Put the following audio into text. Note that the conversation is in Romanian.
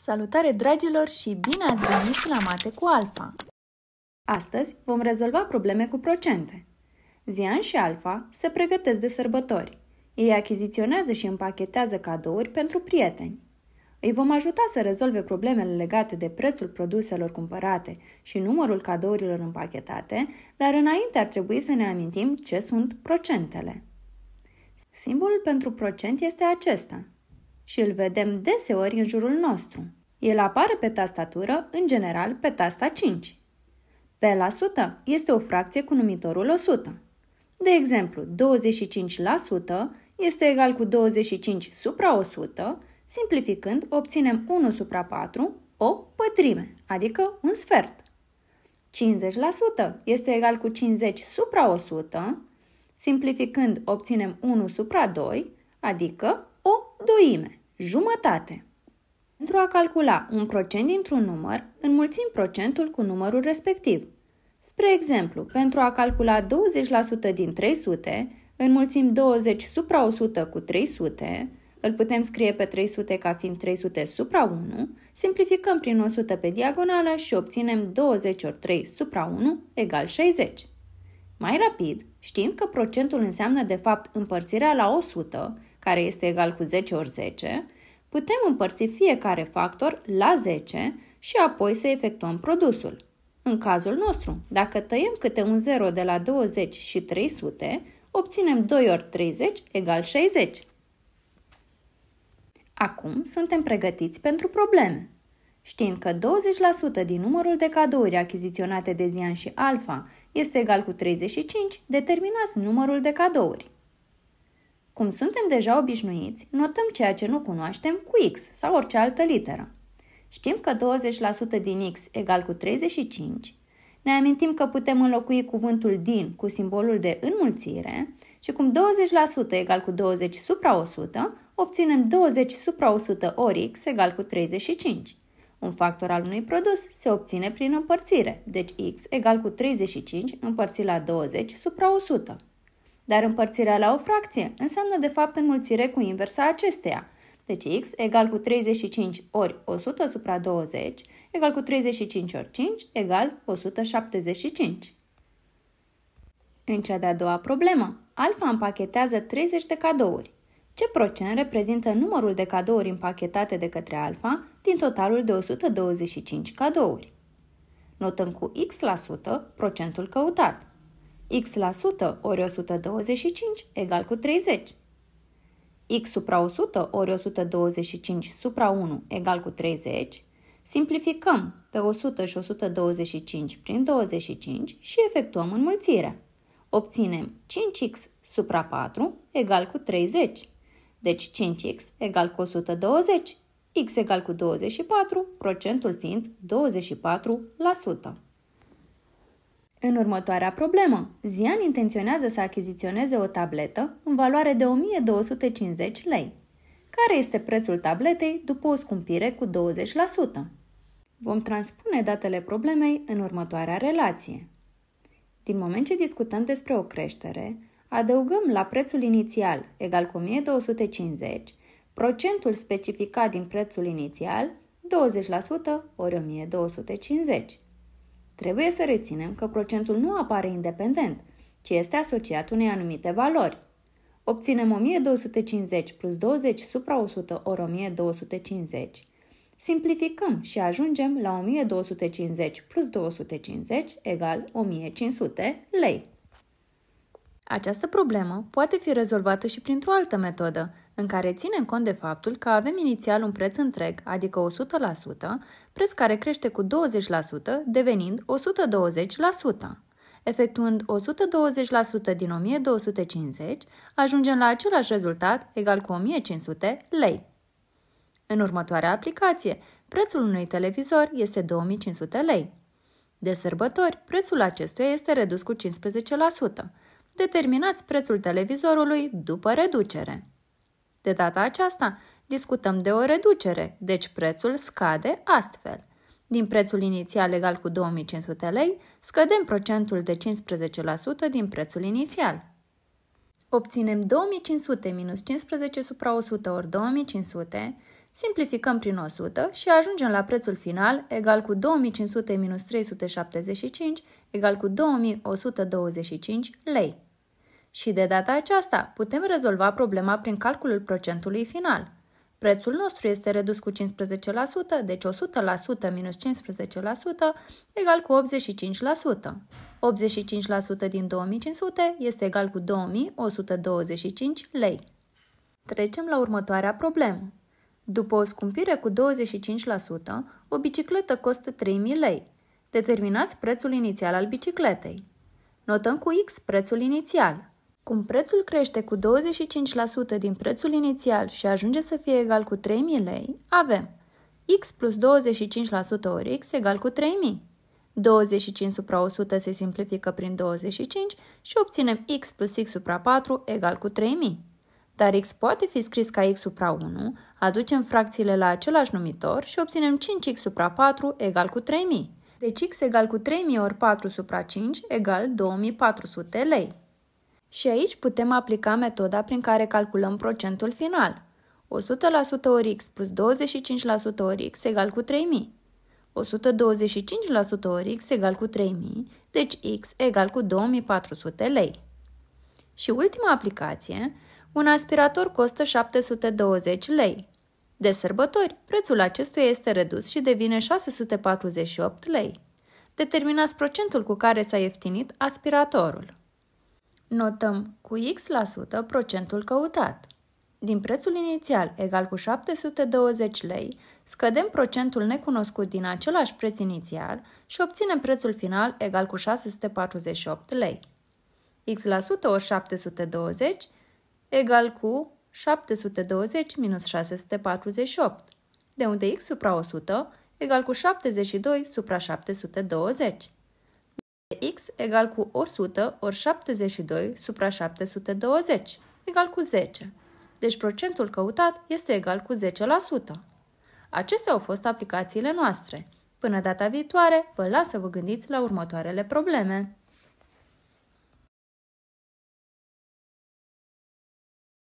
Salutare dragilor și bine ați venit la Mate cu Alfa! Astăzi vom rezolva probleme cu procente. Zian și Alfa se pregătesc de sărbători. Ei achiziționează și împachetează cadouri pentru prieteni. Îi vom ajuta să rezolve problemele legate de prețul produselor cumpărate și numărul cadourilor împachetate, dar înainte ar trebui să ne amintim ce sunt procentele. Simbolul pentru procent este acesta – și îl vedem deseori în jurul nostru. El apare pe tastatură, în general, pe tasta 5. Pe la 100 este o fracție cu numitorul 100. De exemplu, 25% este egal cu 25 supra 100, simplificând obținem 1 supra 4, o pătrime, adică un sfert. 50% este egal cu 50 supra 100, simplificând obținem 1 supra 2, adică o doime jumătate. Pentru a calcula un procent dintr-un număr, înmulțim procentul cu numărul respectiv. Spre exemplu, pentru a calcula 20% din 300, înmulțim 20 supra 100 cu 300, îl putem scrie pe 300 ca fiind 300 supra 1, simplificăm prin 100 pe diagonală și obținem 20 ori 3 supra 1 egal 60. Mai rapid, știind că procentul înseamnă de fapt împărțirea la 100, care este egal cu 10 ori 10, putem împărți fiecare factor la 10 și apoi să efectuăm produsul. În cazul nostru, dacă tăiem câte un 0 de la 20 și 300, obținem 2 ori 30 egal 60. Acum suntem pregătiți pentru probleme. Știind că 20% din numărul de cadouri achiziționate de Zian și Alfa este egal cu 35, determinați numărul de cadouri. Cum suntem deja obișnuiți, notăm ceea ce nu cunoaștem cu X sau orice altă literă. Știm că 20% din X egal cu 35, ne amintim că putem înlocui cuvântul din cu simbolul de înmulțire și cum 20% egal cu 20 supra 100, obținem 20 supra 100 ori X egal cu 35. Un factor al unui produs se obține prin împărțire, deci X egal cu 35 împărțit la 20 supra 100 dar împărțirea la o fracție înseamnă de fapt înmulțire cu inversa acesteia. Deci x egal cu 35 ori 100 supra 20 egal cu 35 ori 5 egal 175. În cea de-a doua problemă, alfa împachetează 30 de cadouri. Ce procent reprezintă numărul de cadouri împachetate de către alfa din totalul de 125 cadouri? Notăm cu x% la procentul căutat, x la 100 ori 125 egal cu 30. x supra 100 ori 125 supra 1 egal cu 30. Simplificăm pe 100 și 125 prin 25 și efectuăm înmulțirea. Obținem 5x supra 4 egal cu 30. Deci 5x egal cu 120, x egal cu 24, procentul fiind 24%. În următoarea problemă, Zian intenționează să achiziționeze o tabletă în valoare de 1250 lei. Care este prețul tabletei după o scumpire cu 20%? Vom transpune datele problemei în următoarea relație. Din moment ce discutăm despre o creștere, adăugăm la prețul inițial, egal cu 1250, procentul specificat din prețul inițial, 20% ori 1250. Trebuie să reținem că procentul nu apare independent, ci este asociat unei anumite valori. Obținem 1250 plus 20 supra 100 ori 1250, simplificăm și ajungem la 1250 plus 250 egal 1500 lei. Această problemă poate fi rezolvată și printr-o altă metodă, în care ținem cont de faptul că avem inițial un preț întreg, adică 100%, preț care crește cu 20%, devenind 120%. Efectuând 120% din 1250, ajungem la același rezultat, egal cu 1500 lei. În următoarea aplicație, prețul unui televizor este 2500 lei. De sărbători, prețul acestuia este redus cu 15% determinați prețul televizorului după reducere. De data aceasta, discutăm de o reducere, deci prețul scade astfel. Din prețul inițial egal cu 2500 lei, scădem procentul de 15% din prețul inițial. Obținem 2500 minus 15 supra 100 ori 2500, simplificăm prin 100 și ajungem la prețul final egal cu 2500 minus 375 egal cu 2125 lei. Și de data aceasta putem rezolva problema prin calculul procentului final. Prețul nostru este redus cu 15%, deci 100% minus 15% egal cu 85%. 85% din 2500 este egal cu 2125 lei. Trecem la următoarea problemă. După o scumpire cu 25%, o bicicletă costă 3000 lei. Determinați prețul inițial al bicicletei. Notăm cu X prețul inițial. Cum prețul crește cu 25% din prețul inițial și ajunge să fie egal cu 3000 lei, avem x plus 25% ori x egal cu 3000. 25 supra 100 se simplifică prin 25 și obținem x plus x supra 4 egal cu 3000. Dar x poate fi scris ca x supra 1, aducem fracțiile la același numitor și obținem 5x supra 4 egal cu 3000. Deci x egal cu 3000 ori 4 supra 5 egal 2400 lei. Și aici putem aplica metoda prin care calculăm procentul final. 100% ori x plus 25% ori x egal cu 3000. 125% ori x egal cu 3000, deci x egal cu 2400 lei. Și ultima aplicație, un aspirator costă 720 lei. De sărbători, prețul acestuia este redus și devine 648 lei. Determinați procentul cu care s-a ieftinit aspiratorul. Notăm cu X% procentul căutat. Din prețul inițial, egal cu 720 lei, scădem procentul necunoscut din același preț inițial și obținem prețul final egal cu 648 lei. X% ori 720 egal cu 720 minus 648, de unde X supra 100 egal cu 72 supra 720 x egal cu 100 ori 72 supra 720 egal cu 10. Deci procentul căutat este egal cu 10%. Acestea au fost aplicațiile noastre. Până data viitoare, vă las să vă gândiți la următoarele probleme.